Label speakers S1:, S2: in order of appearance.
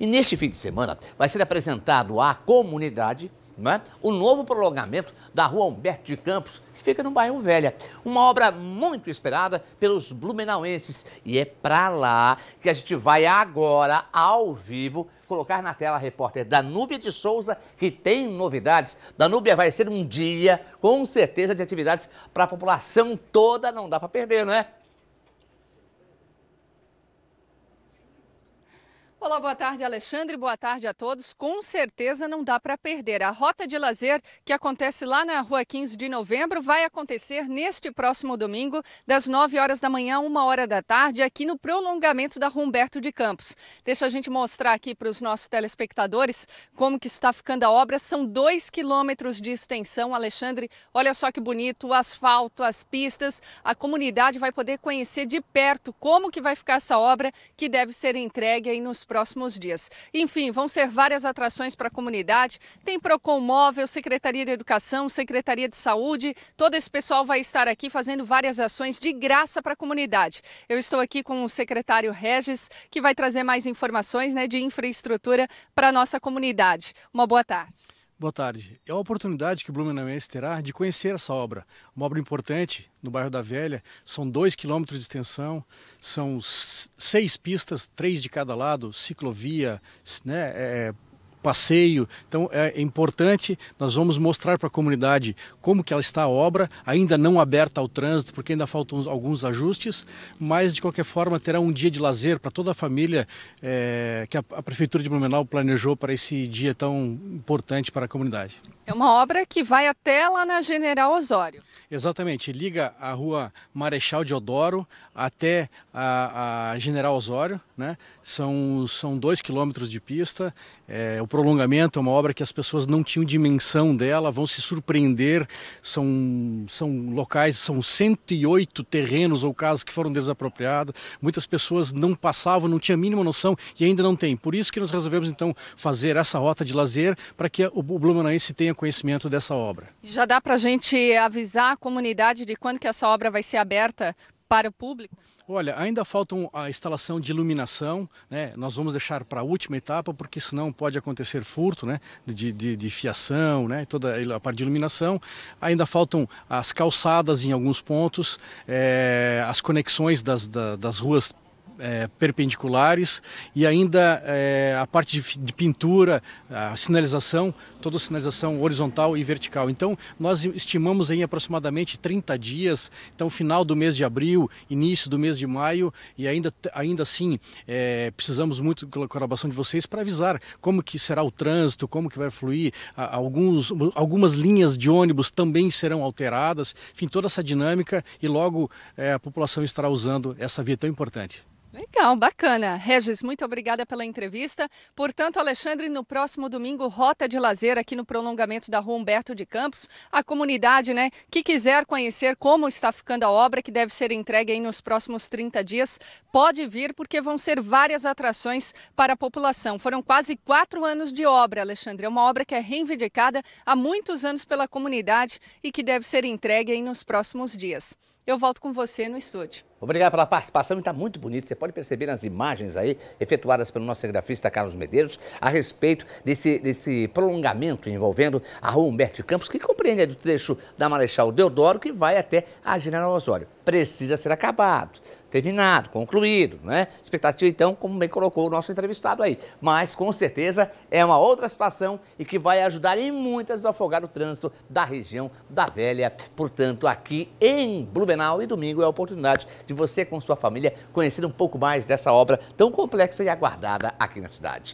S1: E neste fim de semana vai ser apresentado à comunidade né, o novo prolongamento da rua Humberto de Campos, que fica no bairro Velha. Uma obra muito esperada pelos blumenauenses. E é para lá que a gente vai agora, ao vivo, colocar na tela a repórter Danúbia de Souza, que tem novidades. Danúbia vai ser um dia, com certeza, de atividades para a população toda. Não dá para perder, não é?
S2: Olá, boa tarde, Alexandre. Boa tarde a todos. Com certeza não dá para perder. A rota de lazer que acontece lá na Rua 15 de Novembro vai acontecer neste próximo domingo, das 9 horas da manhã, 1 hora da tarde, aqui no prolongamento da Rua Humberto de Campos. Deixa a gente mostrar aqui para os nossos telespectadores como que está ficando a obra. São 2 quilômetros de extensão, Alexandre. Olha só que bonito, o asfalto, as pistas. A comunidade vai poder conhecer de perto como que vai ficar essa obra que deve ser entregue aí nos próximos próximos dias. Enfim, vão ser várias atrações para a comunidade. Tem Procon Móvel, Secretaria de Educação, Secretaria de Saúde. Todo esse pessoal vai estar aqui fazendo várias ações de graça para a comunidade. Eu estou aqui com o secretário Regis, que vai trazer mais informações né, de infraestrutura para a nossa comunidade. Uma boa tarde.
S3: Boa tarde. É a oportunidade que o Blumenauense terá de conhecer essa obra. Uma obra importante no bairro da Velha, são dois quilômetros de extensão, são seis pistas, três de cada lado, ciclovia, né, é, é passeio. Então é importante, nós vamos mostrar para a comunidade como que ela está a obra, ainda não aberta ao trânsito, porque ainda faltam alguns ajustes, mas de qualquer forma terá um dia de lazer para toda a família é, que a, a Prefeitura de Blumenau planejou para esse dia tão importante para a comunidade.
S2: É uma obra que vai até lá na General Osório.
S3: Exatamente, liga a rua Marechal Odoro até a, a General Osório, né? São, são dois quilômetros de pista, é, o prolongamento, é uma obra que as pessoas não tinham dimensão dela, vão se surpreender. São, são locais, são 108 terrenos ou casas que foram desapropriados. Muitas pessoas não passavam, não tinham a mínima noção e ainda não tem. Por isso que nós resolvemos então fazer essa rota de lazer para que o Blumenauense tenha conhecimento dessa obra.
S2: Já dá para a gente avisar a comunidade de quando que essa obra vai ser aberta para o público?
S3: Olha, ainda faltam a instalação de iluminação, né? Nós vamos deixar para a última etapa, porque senão pode acontecer furto, né? De, de, de fiação, né? Toda a parte de iluminação. Ainda faltam as calçadas em alguns pontos, é, as conexões das, das, das ruas é, perpendiculares e ainda é, a parte de, de, pintura, a sinalização, toda a sinalização horizontal e vertical. Então, nós estimamos em aproximadamente 30 dias, então final do mês de abril, início do mês de maio e ainda, ainda assim é, precisamos muito da colaboração de vocês para avisar como que será o trânsito, como que vai fluir, alguns, algumas linhas de ônibus também serão alteradas, enfim, toda essa dinâmica e logo é, a população estará usando essa via tão importante.
S2: Legal, bacana. Regis, muito obrigada pela entrevista. Portanto, Alexandre, no próximo domingo, Rota de Lazer aqui no prolongamento da rua Humberto de Campos. A comunidade, né, que quiser conhecer como está ficando a obra, que deve ser entregue aí nos próximos 30 dias, pode vir, porque vão ser várias atrações para a população. Foram quase quatro anos de obra, Alexandre. É uma obra que é reivindicada há muitos anos pela comunidade e que deve ser entregue aí nos próximos dias eu volto com você no estúdio.
S1: Obrigado pela participação, está muito bonito. Você pode perceber nas imagens aí, efetuadas pelo nosso grafista Carlos Medeiros, a respeito desse, desse prolongamento envolvendo a rua Humberto de Campos, que compreende do trecho da Marechal Deodoro, que vai até a General Osório precisa ser acabado, terminado, concluído, né? Expectativa, então, como bem colocou o nosso entrevistado aí. Mas, com certeza, é uma outra situação e que vai ajudar em muito a desafogar o trânsito da região da Velha. Portanto, aqui em Blumenau e domingo é a oportunidade de você, com sua família, conhecer um pouco mais dessa obra tão complexa e aguardada aqui na cidade.